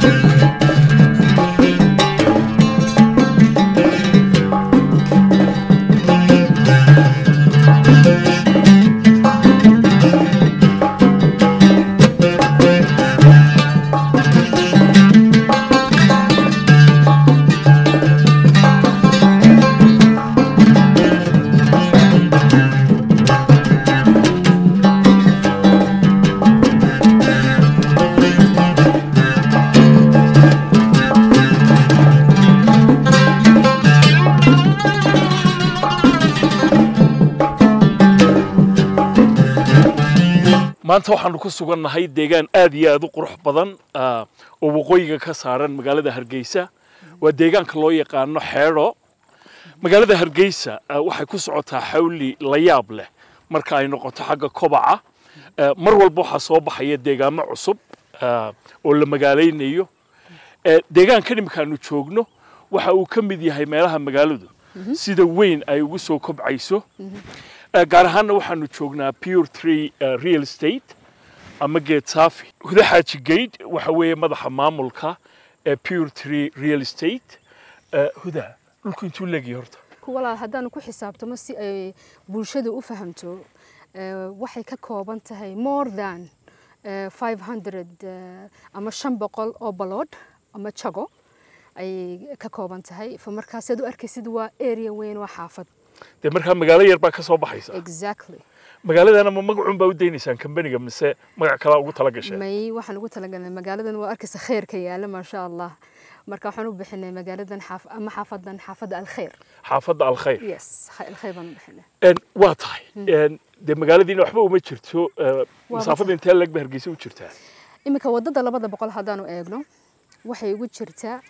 ¡Qué maanta waxaanu ku sugannahay deegaan aad iyo aad u qurux badan ah, oo waqooyiga ka saaran magaalada hargeysa waa deegaanka loo yaqaano xeedho magaalada hargeysa ah, waxay ku socotaa xawli la yaab leh marka ay noqoto xagga kobaca ah, mar walba waxaa soo baxaya deegaamo cusub oo la magaalaynayo eh, deegaankan iminkaanu joogno waxa uu ka mid yahay meelaha magaaladu mhm. sida weyn ay ugu soo kobcayso mhm. Eh, gaar ahaanna waxaanu joognaa pure tree eh, real state ama geed saafi hudaxaaji geydh waxa weeye madaxa maamulka ee pure tree real state eh, huda dhulku intuu leegyahay horta walaal haddaanu ku xisaabtamo si ay bulshada u fahamto waxay ka kooban tahay more than 500 ama shan boqol oo baloodh ama jago ayay ka kooban tahay fa markaas aad u arkaysid waa area weyn waa xaafad dee markaa magaalo yar baa ka baxaysa magaaladana ma magacuun baa u daynaysaan kambaniga mise magac kalaa ugu tala may waxaan ugu talagalnay magaaladan waa arkaysa kheerka yaala maasha allah marka waxaan u bixinay magaaladan ama xaafadan xaafadda alkhayr xaafadda alkhayr yes alkhayr baan u bixinay waa tahay hmm. dee magaaladiina waxba uma jirto e, masaafada intee leeg hargeysa u jirtaa iminka waddada labada boqol haddaanu eegno waxay ugu jirtaa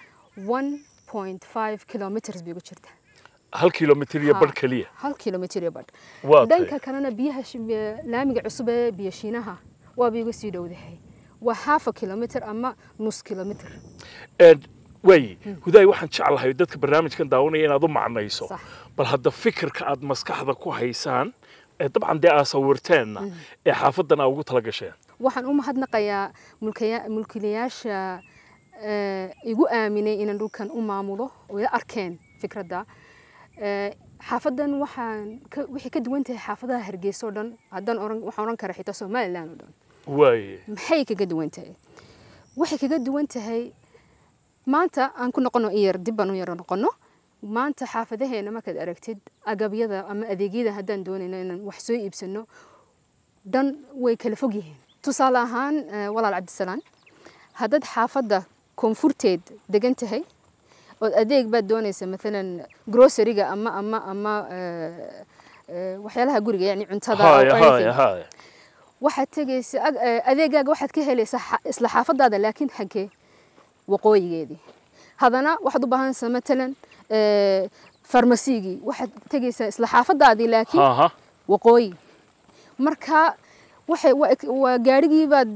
one point five kilometers bay ugu jirtaa hal kilomitr iyo badh keliya hal kilomitr iyo badh dhanka kalena biyaha laamiga cusub ee biyo shiinaha waaba iga sii dhowdahay waa haafa kilomitr ama nus kilomitr waay hmm. hudaay waxaan jeclahay dadka barnaamijkan daawanaya inaad u macnayso bal hadda fikirka aad maskaxda ku haysaan ee dabcan dee hmm. aa sawirteenna ee xaafadan ugu tala waxaan u mahadnaqayaa mulkiilayaasha igu aaminay inaan dhulkan u maamulo oo arkeen fikradda Eh, xaafadan waxaan waxay ka duwan tahay xaafadaha hargeysa oo dhan haddaan oran waxaan oran karaa xitaa somaliland oo dhan waaye maxay kaga duwan tahay waxay kaga duwan tahay maanta aan ku noqono in yar dib aan u yaro noqono maanta xaafadaheena markaad aragtid agabyada ama adeegyada haddaan doonayno inaan wax soo iibsano dhan way kala fog yihiin tusaale ahaan eh, walaal cabdisalaam haddaad xaafadda koonfurteed degan tahay ood adeeg baad doonaysa maalan groceriga ama ama ama waxyaalaha guriga yani cuntada waxaad tegaysa adeegaaga waxaad ka helaysaa isla xaafadaada laakiin xaggee waqooyigeedii haddana waxaad u baahanaysaa matalan farmasigii waxaad tegaysaa isla xaafadaadii laakiin waqooyi marka waa gaarigii baad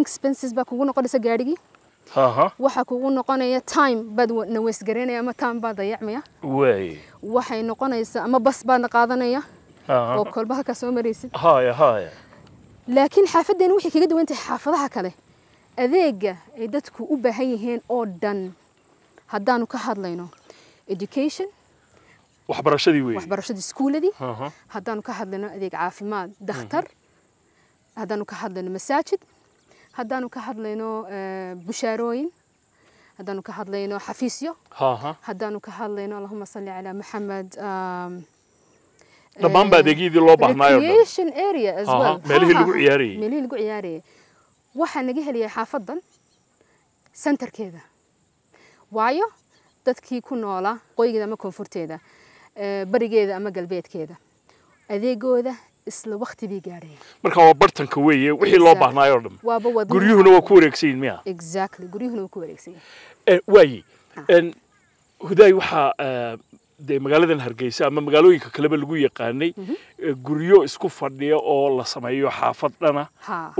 expenses baa kugu noqonaysa gaarigii waxa kugu noqonaya time baad naweysgaraynaya ama time baa dayacmaya waxay noqonaysaa ama bas baadna qaadanaya oo kolbaha ka soo maraysid laakiin xaafaddeen waxay kaga duwan xaafadaha kale adeegga ay dadku u baahan yihiin oo dhan haddaanu ka hadlayno education waxbarashadii wey waxbarashadii iskuuladii haddaanu ka hadlayno adeeg caafimaad mhm. dakhtar haddaanu ka hadlayno masaajid haddaanu ka hadlayno eh, bushaarooyin haddaanu ka hadlayno xafiisyo haddaanu ka hadlayno allahuma salli calaa maxamed dhammaanba um, adeegyadii eh, loo baahnaaymeelihii lagu ciyaarayey meelihii lagu ciyaarayey waxaa naga heliyay xaafadan sentarkeeda waayo dadkii ku noola qoygeeda ama koonfurteeda eh, barigeeda ama galbeedkeeda adeegooda isla waqti bay gaadheen marka waa bartanka weeye wixii loo baahnaayoo dhan guryuhuna waa ku wareegsayin miya exactly guryuhuna waa ku wareegsayin eh, waaye hudaay waxaa eh, dee magaaladan hargeysa ama magaalooyinka kaleba lagu yaqaanay mhm. eh, guryo isku fadhiya oo la sameeyo xaafad dhana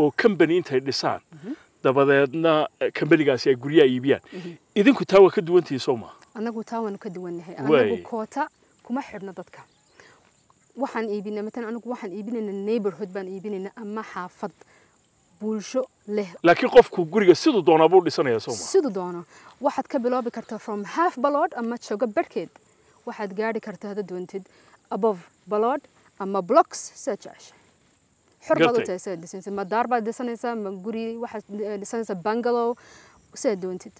oo kambani intay dhisaan mhm. dabadeedna kambanigaasi ay guryaha iibiyaan mhm. idinku taa waa ka duwantihin soo maa annagu taa waanu ka duwannahay annagu koota kuma xidhno dadka waxaan iibinaa matalan anigu waxaan iibinaynaa neighborhood baan iibinaynaa ama xaafad bulsho leh laakiin qofku guriga siduu doonaa buu dhisanayaa soo siduu doono waxaad ka biloobi kartaa from half balood ama jogo barhkeed waxaad gaadhi kartaa hadda doontid above balood ama blocks sidaad jecesha xor baad sidaad dhisanaysaa ma baad dhisanaysaa ma guri waxaad dhisanaysaa bangalow sidaad doontid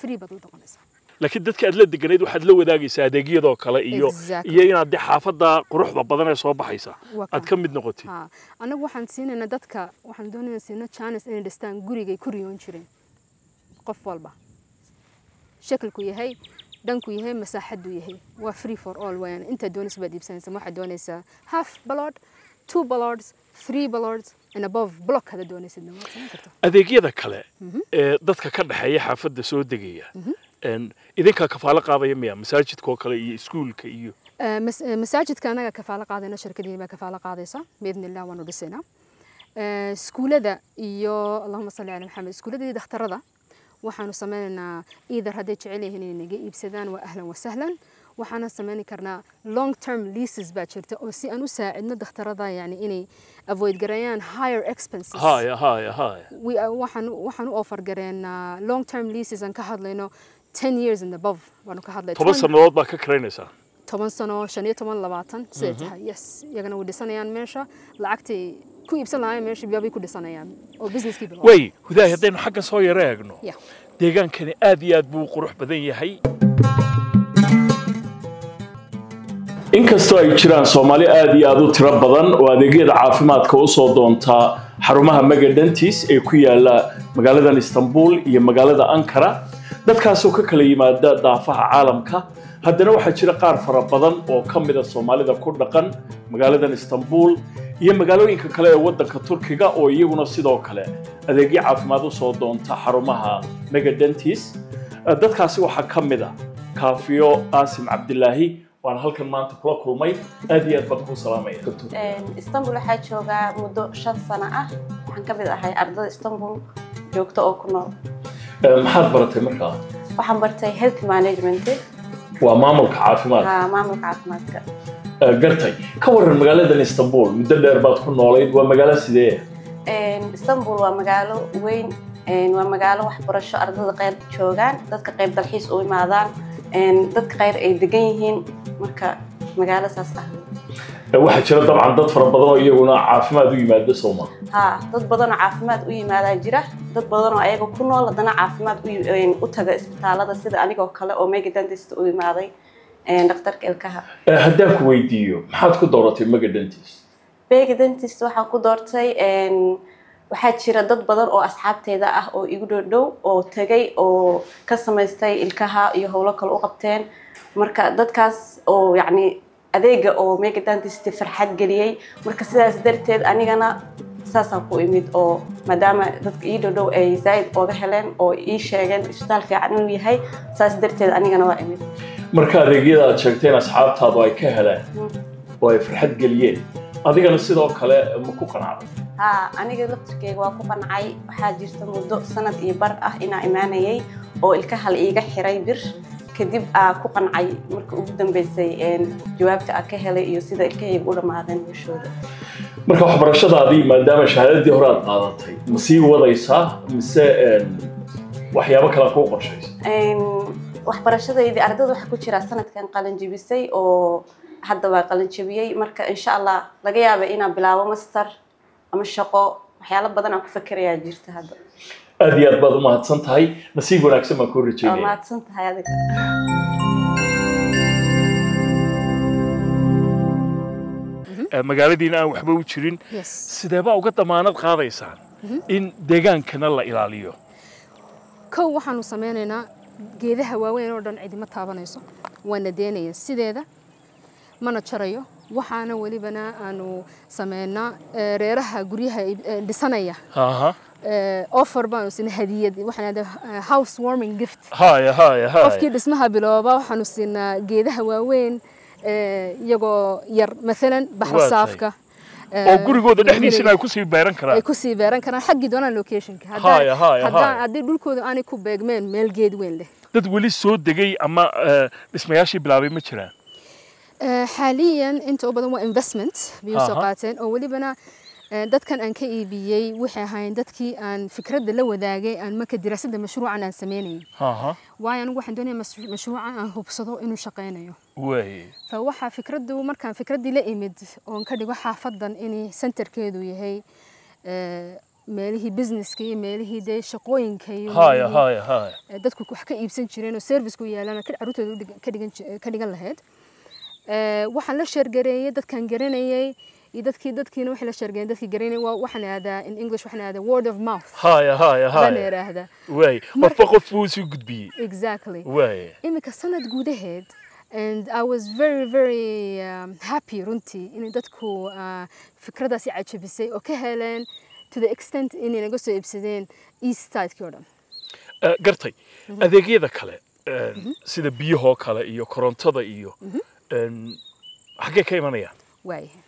free baad u noqonaysaa laakiin dadka aad la deganayd waxaad la wadaagaysaa adeegyadoo kale iyo iyo inaad de xaafadda quruxda badan ee soo baxaysa aad ka mid noqotid annagu waxaan siinaynaa dadka waxaan doonaynaa siina janes inay dhistaan gurigay ku riyoon jireen qof walba shakilku yahay dhanku yahay masaaxaddu yahay waa free for all wayaan intaa doonaysa baad iibsanaysaa waxaad doonaysaa half ballood two ballards three ballards and above block hada doonaysidna adeegyada kale ee dadka ka dhexeeya xaafadda soo degaya idinkaa kafaalo qaabaya miya masaajidka oo kale iyo iskuulka iyo masaajidka anaga kafaalo qaadayna shirkadii baa kafaalo qaadaysa biidni illah waanu dhisaynaa iskuulada iyo allahuma salli cala maxamed iskuulada iyo dakhtarada waxaanu sameynaynaa iidar hadday jecel yihiin inay naga iibsadaan waa ahlan wasahlan waxaana samayn karnaa long term leases baa jirta oo si aan u saacidno dakhtarada yani inay avoid gareeyaan higher expenses waxaan u offer gareennaa long term leases aan ka hadlayno ten years and above waanu ka hadlay toban sanadood baa ka karaynaysaa toban sano shan iyo toban labaatan siday mhm. tahay yes iyagana way dhisanayaan meesha lacagtay ku iibsan lahaayeen meesha bay ku dhisanayaan oo businesskii bilaa way hudaay haddaynu xagga soo yaro eegno deegaankani aad iyo aad buu qurux badan yahay inkastoo ay jiraan soomaali aad iyo aad u tiro badan oo adeegyada caafimaadka u soo xarumaha maga dhantiis ee ku yaala magaalada istanbul iyo magaalada ankara dadkaasoo ka kala yimaada daafaha caalamka haddana waxaa jira qaar fara badan oo ka mida soomaalida ku dhaqan magaaladan istanbul iyo magaalooyinka kale ee waddanka turkiga oo iyaguna sidoo kale adeegyo caafimaad u soo doonta xarumaha megadentis dadkaasi waxaa ka mid a kaafiyo qaasim cabdilaahi waan halkan maanta kula kulmay aad iyo aad baan kuu salaamaya istanbul waxaa joogaa muddo shan sano ah waxaan ka mid ahay ardada istanbul joogta oo ku nool maxaad baratay markaa waxaan bartay health management waa maamulka caafimaadka maamulka caafimaadka gartay ka waran magaaladan istanbul muddo dheer baad ku noolayd waa magaalo sidee istanbul waa magaalo weyn waa magaalo waxbarasho ardada qayr joogaan dadka qayb dalxiis u imaadaan dadka qayr ay degan yihiin marka magaalo saas ah waxaa jira dabcan dad fara badan oo iyaguna caafimaad u yimaada sowma ha dad badan oo caafimaad u yimaadaa jira dad badan oo ayaga ku nool haddana caafimaad u taga isbitaalada sida anigoo kale oo megadentista u imaaday eh, dhakhtarka ilkaha eh, haddaan ku weydiiyo maxaad ku dooratay megadentist megadentist waxaan ku doortay eh, waxaa jira dad badan oo asxaabteeda ah oo igu dhowdhow oo tegay oo ka samaystay ilkaha iyo howlo kale u qabteen marka dadkaas oo yacni adeega oo megadentist farxad geliyey marka sidaas darteed anigana saasaan ku imid oo maadaama dadka ii dhodhow ay e zaaid ooga heleen oo ii sheegeen isbitaal fiican inuu yahay saas darteed anigana waa imid marka adeegyada aad sheegteen asxaabtaadu ay ka heleen oo hmm. ay farxad geliyeen adigana sidoo kale eh, ma ku qanacday ha aniga laftirkeyga waa ku qancay waxaa jirta muddo sanad iyo bar ah inaa imaanayay oo ilkahal iiga xiray bir kadib aa ah, ku qancay marka ugu dambeysay jawaabta aa ka helay iyo sida kahay u dhammaadeen howshooda marka waxbarashadaadii maadaama shahaaradii hore aad qaadatay ma sii wadaysaa mise waxyaabo kale kuu qorshaysa waxbarashadaydi ardada waxaa ku jiraa sanadkan qalin jebisay oo hadda waa qalin jebiyey marka insha allah laga yaaba inaan bilaabo master ama shaqo waxyaalo badan aan ku fakerayaa jirta hadda aad iyo aad baad u mahadsan tahay nasiib wanaagsan baan ku rajeynaya eh, magaaladiina aan waxba u uga damaanad qaadaysaan mhm. in deegaankana la ilaaliyo kow waxaanu samaynaynaa geedaha waaweyn oo dhan cidima taabanayso waana deenaya sideeda mana jarayo waxaana welibana aanu samaynaa eh, reeraha guryaha dhisanaya Eh, offer baan usina hadiyad waxaan eh, house warming gift haya haya haya qofkii dhismaha bilooba waxaan usinaa eh, geedaha waaweyn iyagoo yar maalan baxro saafka oo gurigooda dhexdiisana ay kusii beeran karaan ay kusii beeran karaan xaggii doonaan locationka haddaan haddii dhulkooda aanay ku beegmeen meel geed weyn leh dad weli soo degay ama dhismayaashii bilaabay ma jiraan xaaliyan inta u badan waa investment biyuu soo qaateen oo welibana dadkan aan ka iibiyey waxay ahaayeen dadkii aan fikradda la wadaagay aan marka diraasadda mashruucan aan sameynayay waayo anigu waxaan doonaya mashruucan aan hubsado inuu shaqaynayo fa waxaa fikraddu markaan fikraddii la imid oon ka dhigo xaafadan in centerkeedu yahay meelihii businesska iyo meelihii dee shaqooyinka iyo dadku wax ka iibsan jireen oo serviceku yaalana carruurtooda ka dhigan lahayd waxaan la sheergareeyey dadkaan garanayay iyo dadkii dadkiina wixii la shargeen dadkii garanay waa waxaan aadaa in english waxaan aadaa word of mouth haya haya haya la yiraahdaa way qofba qof uu soo gudbiyay exactly way imika sanad gudaheed and I was very very um, happy runtii in dadku uh, fikradaasi cajabisay oo ka heleen to the extent inay naga soo iibsadeen east sidekii oo dhan eh, gartay mhm. adeegyada kale eh, mhm. sida biyahoo kale iyo korontada iyo xaggee mhm. eh, ka imanayaan waaya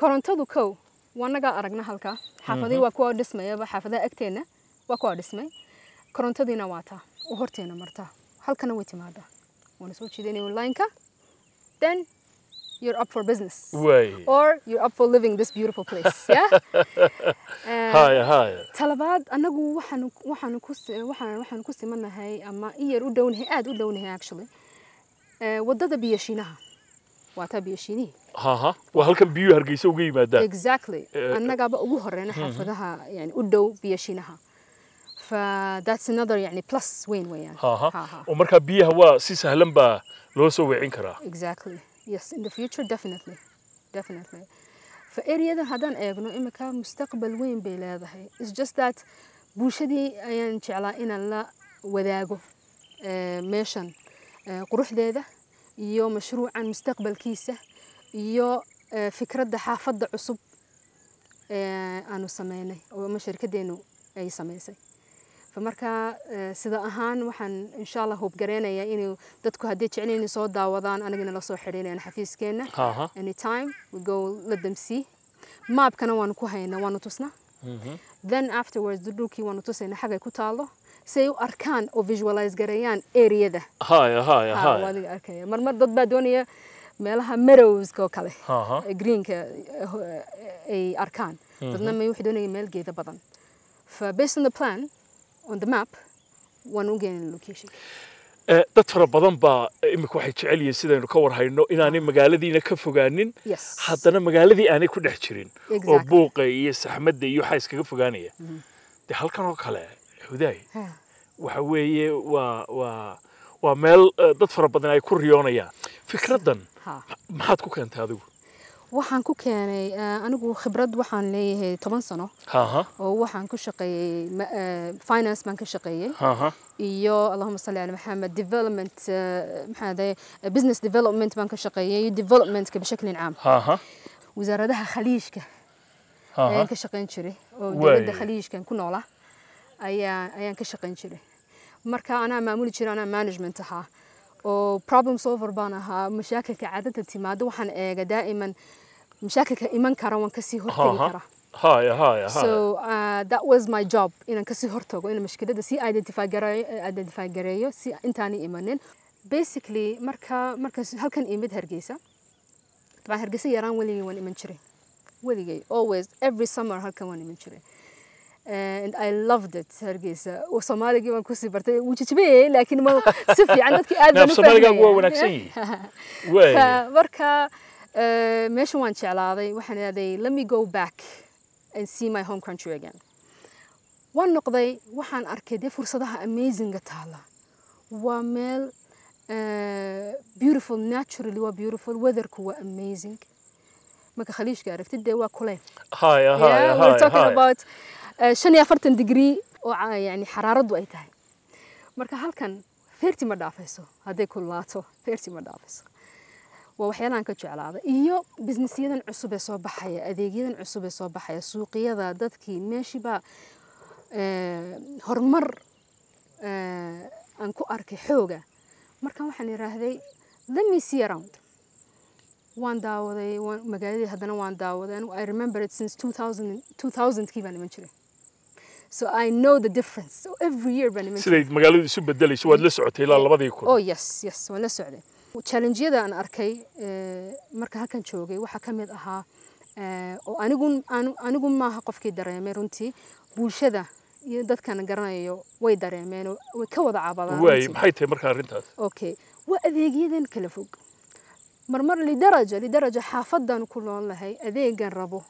korontadu kow wanagaa aragna halkaa xaafadihii mhm. waa kuwa dhismayaba xaafadaha agteenna waa kuwa dhismay korontadiina waataa oo horteena martaa halkana way timaadaa waana soo jiidanay onlineka then you're up for business or you're up for living this beautiful place eh, talabaad anagu waxaan waxaan ku waxaan ama iyar u dhownahay aad u dhownahay actually eh, wadada biyashinaha waataa biyo shiinihi ها waa halkan biyuhu hargeysa uga yimaadaan exactly annagaba ugu horeyna xaafadaha yani u dhow biyo shiinaha that's another يعني plus وين ويان ها ومركا بيها وا سي سهلن با لو سو ويعين كرا exactly yes in the future definitely definitely فاريدا هادان eegno imika mustaqbal weyn bay leedahay it's just that bulshadii ayaan jeclaa inaan la wadaago meeshan quruxdeeda iyo mashruucan mustaqbalkiisa iyo eh, fikradda xaafadda cusub eh, aanu sameynay oo ama shirkadeenu ay sameysay marka eh, sida ahaan waxaan insha allah hubgareynayaa inuu dadku hadday jecel soo daawadaan anigana la xidhiinayaan xafiiskeena anytime we go let them see maabkana waanu ku haynaa waanu tusnaa mhm. then afterwards dhulkii waanu tusaynaa xagay ku taalo سيو أركان أو فيجوالايز قريان إيريا ده هاي هاي هاي وادي أركان مرمر ضد بادونية meelaha marowska kale greenka ay arkaan dadna ma wuxuu doonayay meel geeda badan fa based on the plan on the map waan u geenay location dad fara badan baa imika waxay jecel yihiin sidaynu ka warhayno inaanay magaaladiina ka fogaanin haddana magaaladii aanay ku dhex jirin oo buuqa iyo saxmadda iyo waxaa iskaga fogaanaya dee halkan oo kale الحذاي وحوي و و ومال ضد فرب بدنا يكون ريونا يا فكرة دن ما حد كو كان تهذو وحن كو كان أنا جو خبرة وحن لي ثمان سنة وحن كو شقي فاينانس ما كشقي ها يا اللهم صل على محمد ديفلوبمنت هذا بزنس ديفلوبمنت ما كشقي ديفلوبمنت بشكل عام وزارة ده خليج ك ها ها كشقي نشري خليج كان كل نوعه ayaan ayaan ka shaqayn jiray marka anaa maamuli jiray anaa management ahaa oo problem solver baan ahaa mashaakilka caadada timaado waxaan eega daa'iman mashaakilka iman kara waan kasii hortegi karaa هاي هاي هاي so uh, that was my job inaan kasii hortago inaan mashkiladda sii identify gareeyo identify gareeyo si intaani imanin basically marka markaas halkan imid hargeysa dabcan hargeysa yaraan weligay waan iman jiray weligay always every summer halkan waan iman jiray and I loved it Hargeysa oo Soomaaliga waan ku sii bartay wuu jijibay laakiin ma si fiican dadka aad baan u Soomaaliga waa wanaagsan yahay marka eh, meesha waan jeclaaday waxaan aaday let me go back and see my home country again waan noqday waxaan arkay dee fursadaha amazinga taala waa meel eh, beautiful naturally waa beautiful weatherku waa amazing marka khaliijka aragtid dee waa kuleyl we're talking about Eh, shan iyo afartan digrii oo yani xaraaraddu ay tahay marka halkan feerti ma dhaafayso hadday kululaato feerti ma dhaafayso waa waxyaalahan ka jeclaada iyo businessyadan cusub ee soo baxaya adeegyadan cusub ee soo baxaya suuqyada dadkii meeshiibaa eh, horumar eh, aan ku arkay xooga markan waxaan yidhaahday lami see around waan daawaday magaaladii haddana waan daawaday anigu i remember it since two thousand two thousandkii baan iman jiray so I know the difference so every year baan iman siday magaaladu isu bedelayso waad la socotay ilaa labadii kun oh yes yes waan la socday challenge-yada aan arkay marka halkan joogay waxaa ka mid ahaa oo anigu anigu maaha qofkii dareemay runtii bulshada iyo dadkan garanayo way dareemeen oo way ka wada caabadaan waay maxay tahay marka arrintaas okay waa adeegyadan kala fog marmar lidaraja lidaraja xaafadan ku nool lahay adeegan rabo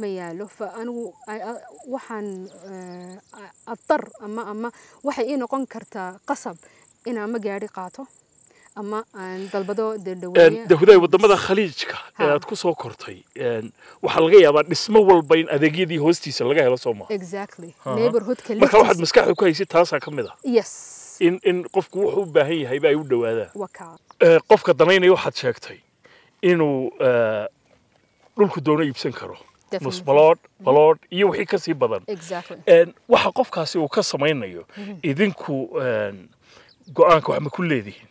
ميالو فانو وحن آه، اضطر اما اما وحي اي نقن كرتا قصب انا ما قاري قاتو اما ان دلبدو دلدوية دهوداي ودامدا خليجكا اد كسو كرتاي وحلغي ابا نسمو والبين ادهجي دي هوستيس لغاية لصوما exactly neighborhood كاليسيس مكا واحد مسكاح يكو هيسي تاسا كميدا yes إن إن قفك وحو باهي هاي باهي ودو هذا وكا قفك دانين يوحد شاكتاي إنو دولك آه، دوني يبسن كروه nus baloodh baloodh iyo wixii ka sii badan waxa qofkaasi uu ka samaynayo idinku go-aanka wax ma ku leedihiin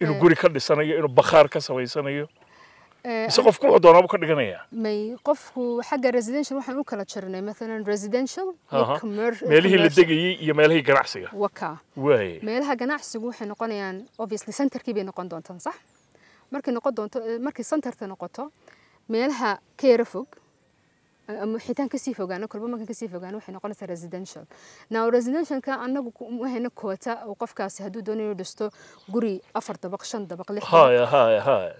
inuu guri ka dhisanayo inuu bakhaar ka samaysanayo mise qofku wuxuu doonaabuu ka dhiganayaa may qofku xagga residential waxaan u kala jirnay maalan residential meelihii la degayey iyo meelihii ganacsiga waka waaye meelaha ganacsigu waxay noqonayaan obviously centerkii bay noqon doontaan sax markay noqon doonto markay centerta noqoto meelaha ka yara fog ama xitaan kasii fogaano kolba markan kasii fogaano waxay noqonaysaa residential now residentialka anagu wahayna koota uu qofkaasi hadduu doonayo inuu dhisto guri afar dabaq shan dabaq lix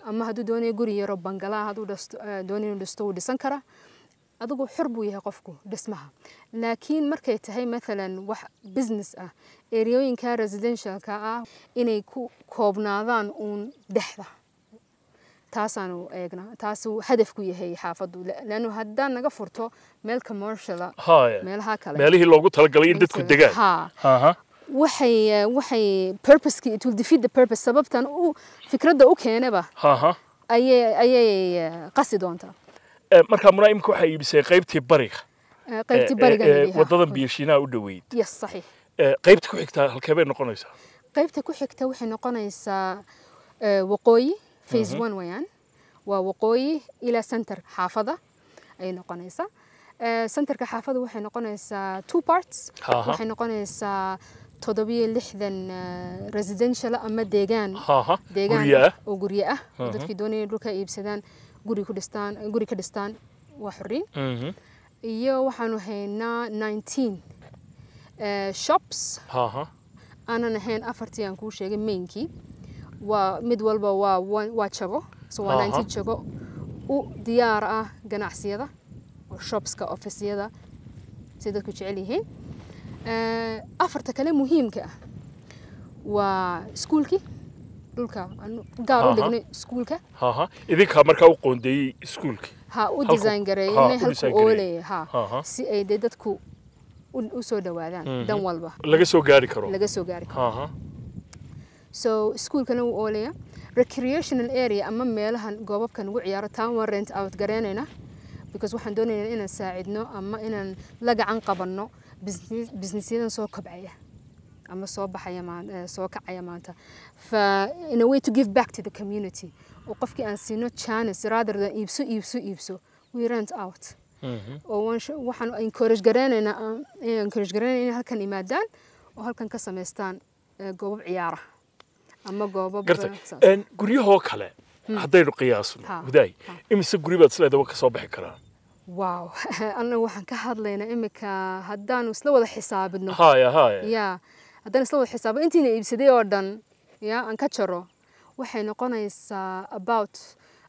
ama hadduu doonayo guri yaro bangalaa hadduu ah, doonayo inuu dhisto wuu dhisan karaa adigu xor buu yahay qofku dhismaha laakiin markay tahay maalan wax business ah eryooyinka residentialka ah inay ku koobnaadaan uun dhexda taasaanu eegnaa taasuu hadaf ku yahay xaafadu leanu haddaan naga furto meel commerciala meelaha kale meelihii loogu talagalay in dadku degaan waxay waxay purposeki it will defeat the purpose sababtan u fikradda u keenaba ayay ayay qasi doontaa markaa munaa imika waxaa iibisay qaybtii bariga qaybtii bariga wadadan biyoshinaha u dhoweyd yes saxiix qaybta ku xigtaa halkee bay noqonaysaa qaybta ku xigta waxay noqonaysaa waqooyi fays one weyaan waa waqooyi ilaa center xaafada ayay noqonaysaa eh, centerka xaafada waxay noqonaysaa two parts waxay noqonaysaa todobiyo lixdan eh, residential ama deegaan deegaan ah. oo gurye ah dadkii doonaya dhulka iibsadaan guri ku dhistaan guri ka dhistaan waa xoriin iyo waxaanu haynaa nineteen eh, shops aanan ahayn afartii aan kuu sheegay mainkii waa mid walba waa jago somalilanti jago u diyaar ah ganacsiyada shopska offisyada si dadku jecel yihiin eh, afarta kale muhiimka ah waa iskuulkii dhulka gaar u dhignay iskuulka idinkaa markaa u qoondeeyey iskuulka ha u design gareeynay halku ooley ha si ay dee dadku u soo dhawaadaan mhm. dan walba laga soo gaari karo laga soo gaari karo so iskuolkana wuu oolaya recreational area ama meelahan goobabka lagu ciyaaro taan waan rent out garaynayna because waxaan doonaynaa inaan saacidno ama inaan la gacan qabanno businessyadan soo kobcaya ama soo baxaya eh, soo kacaya maanta fa in a way to give back to the community oo qofkii aan siino chance rather than iibso iibso iibso we rent out mm-hmm. oo waxaan encourage garaynaynaa ah, encourage garaynayna inay halkan imaadaan oo halkan ka samaystaan eh, goobab ciyaara guryahoo kale hmm. haddaynu qiyaasno hudaay imise guribaad sileedaba kasoo bixi karaan waaw annagu waxaan ka hadlaynaa imika haddaanu isla wada xisaabino ya haddaan isla wada xisaabino intiina iibsaday oo dhan ya aan ka jaro waxay noqonaysaa about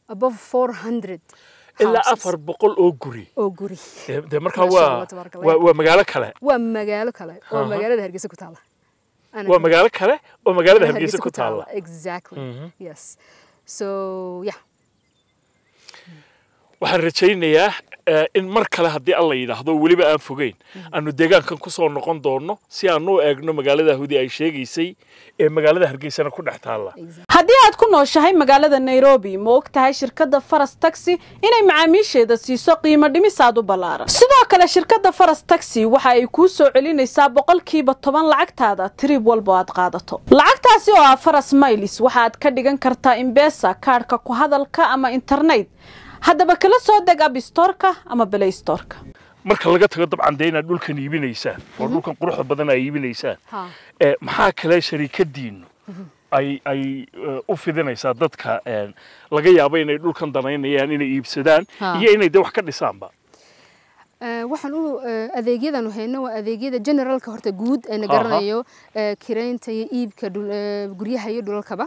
above four hundred ilaa afar boqol oo guri oo guri de markaa waa waa magaalo kale waa magaalo kale oo magaalada hargeysa ku taala waa magaalo kale oo magaalada hargeysa ku taala exactly mm-hmm. yes so yeah waxaan rajaynayaa eh, in mar kale haddii alla yidhaahdo weliba aan fogeyn mhm. aanu deegaankan kusoo noqon doono si aan u eegno magaalada ahudi ay sheegaysay ee magaalada hargeysana ku dhex taalla haddii aad ku nooshahay magaalada nairobi ma og tahay shirkadda faras taxi inay macaamiisheeda siiso qiimo dhimisaad u ballaaran sidoo kale shirkadda faras taxi waxa ay kuu soo celinaysaa boqolkiiba toban lacagtaada tirib walbo aad qaadato lacagtaasi oo ah faras maylis waxaad ka dhigan kartaa imbesa kaadhka ku hadalka ama internet haddaba kala soo deg abstorka ama belaystorka marka laga tago dabcan dee inaad dhulkan iibinaysaan oo dhulkan quruxda badan ay iibinaysaan eh, maxaa kale sharikadiinnu ay eh, u fidinaysaa dadka eh, laga yaabo inay dhulkan danaynayaan inay iibsadaan iyo inay dee wax ka dhisaanba waxaan u adeegyadan hayno waa adeegyada generalka horta guud ee na garanayo kiraynta iyo iibka guryaha iyo dhulalkaba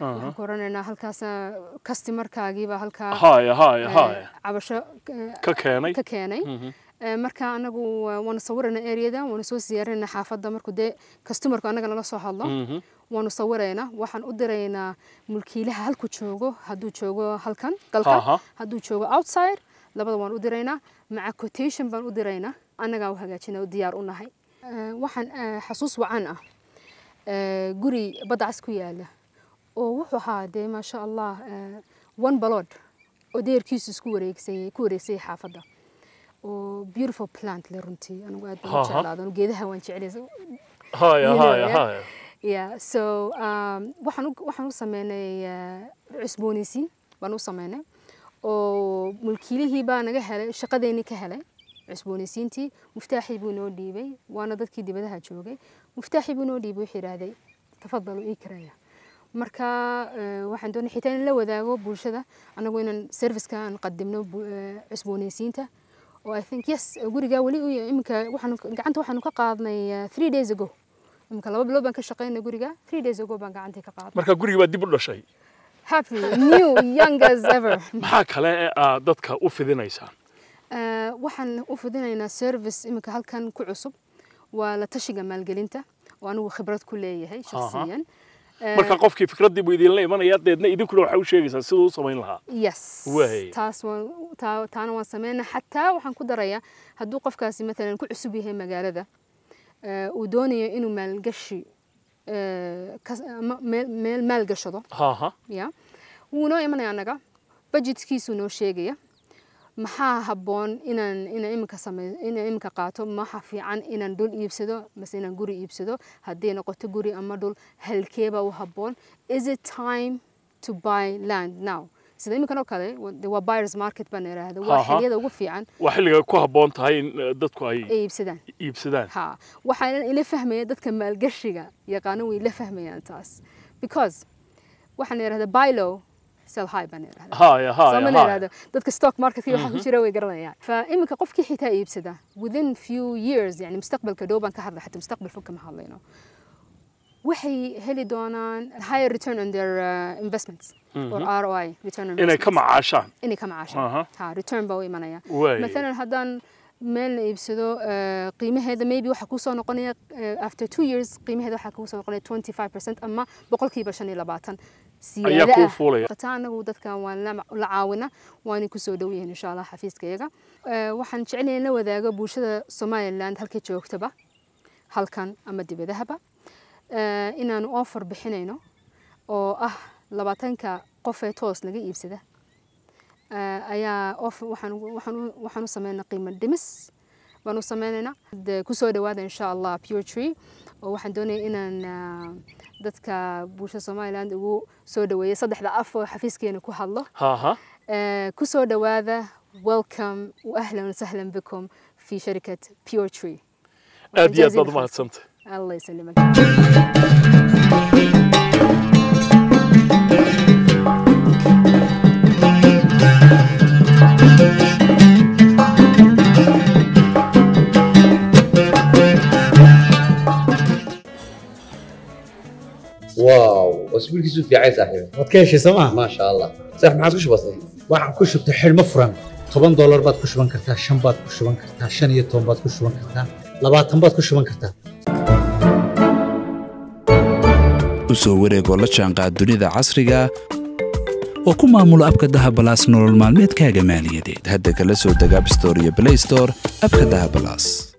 waxaan ku oranaynaa halkaasna customerkaagiibaa halkaa cabasho ka keenay ka keenay mm-hmm. marka anagu waanu sawirana areada waanu soo siyaarina xaafadda markuu dee customerku annaga nala soo hadlo mm-hmm. waanu sawiraynaa waxaan u diraynaa mulkiilaha halku joogo hadduu joogo halkan galkan hadduu joogo outside labada waan u diraynaa maca quotation baan u diraynaa annagaa u hagaajina oo diyaar u nahay waxaan xasuus wacan ah guri badcas ku yaala oo wuxuu ahaa dee maasha allah eh, one blood oo deerkiisu isku wareegsayay ku wareegsayay xaafadda oo beautiful plant le runtii anigu aad baan u geedaha waan jeclaysa haya so waxaan u sameynay eh, cusboonaysiin baan u sameynay oo mulkiilihii baa naga helay shaqadeeni ka helay cusboonaysiintii muftaaxii buu noo dhiibay waana dadkii dibadaha joogay muftaaxii buu noo dhiibay wuxuu yidhaahday tafadalu ii karaya marka eh, waxaan doonay xitaa in la wadaago bulshada anagu inaan serviceka aan qadimno eh, cusboonaysiinta oo i think yes eh, gurigaa weli iminka gacanta waxaanu ka qaadnay three days ago iminka laba bilood baan ka shaqaynay guriga three days ago baan gacantii ka qaadnay marka gurigi baad dib u dhashay happy new young as ever maxaa kale ee aad ah, dadka u fidinaysaan waxaan u fidinaynaa service iminka halkan ku cusub waa la tashiga maalgelinta oo anigu khibrad ku leeyahay shakhsiyan uh -huh. Eh, marka qofkii fikradii buu idinla imanaya deedna idinkuna waxaa u sheegaysaa siduu samayn lahaa taana waan sameynaa xataa waxaan ku darayaa hadduu qofkaasi maalan ku cusub yahay magaalada eh, uu doonayo inuu maalgashi eh, meel maalgashado ya wuu noo imanaya anaga bajetkiisuu noo sheegaya maxaa habboon inaan inaan iminka sameeyo inaan iminka qaato maxaa fiican inaan dhul iibsado mase inaan guri iibsado haddii noqoto guri ama dhul halkeeba u habboon is it time to buy land now sida iminkan oo kale waa buyers market baan idhaahda waa xilliyada ugu fiican waa xilliga ku habboon tahay in eh, dadku ay iibsadaan iibsadaan ha waxaan ila fahmaya dadka maalgashiga yaqaano way ila fahmayaan taas because waxaan idhahda bylow سيل هاي بان يرهد هاي هاي سو من يرهد دادك ستوك ماركت يعني. كي وحاكو جيرو يقرن يعني فإمك قفكي حيتا يبسدا within few years يعني مستقبل كدوبا كهذا حتى مستقبل فوق كما هالينو وحي هلي دونان هاي return on their uh, investments or ROI return on investments إني كما عاشان إني كما عاشان ها return باوي مانايا مثلا هدان مال يبسدو آه، قيمة هذا maybe وحكو سو نقنية آه، after two years قيمة هذا وحكو سو نقنية 25% أما بقول كي برشاني لباطن ayaa kuu fuulaya qataanagu dadkan waan la caawina waana ku soo dhowyeen insha allah xafiiskayaga waxaan jecelahay in la wadaago bulshada somaliland halka joogtaba halkan ama dibadahaba inaanu offer bixinayno oo ah labaatanka qof ee toos laga iibsada ayaa offer waxaan u sameynaa qiimo dhimis baan u sameynaynaa kusoo dhawaada insha allah pure tree oo waxaan doonaya inaan dadka bulshada somaliland ugu soo dhaweeyo saddexda af oo xafiiskeena ku hadlo ku soo dhawaada welcome واهلا وسهلا بكم في شركه بيور تري ادي ادي الله يسلمك واو wasbiilkiisu fiicay saaxiib waad ka heshay soo ma maasha allah saaxiib maxaad ku shubatay waxaan ku shubtay xidhmo furan toban doolar baad ku shuban kartaa shan baad ku shuban kartaa shan iyo toban baad ku shuban kartaa labaatan baad ku shuban kartaa u soo wareegoo la jaanqaad dunida casriga oo ku maamulo abka dahabalaas nolol maalmeedkaaga maaliyadeed hadda kala soo dega abstore iyo blaystore abka dahabalaas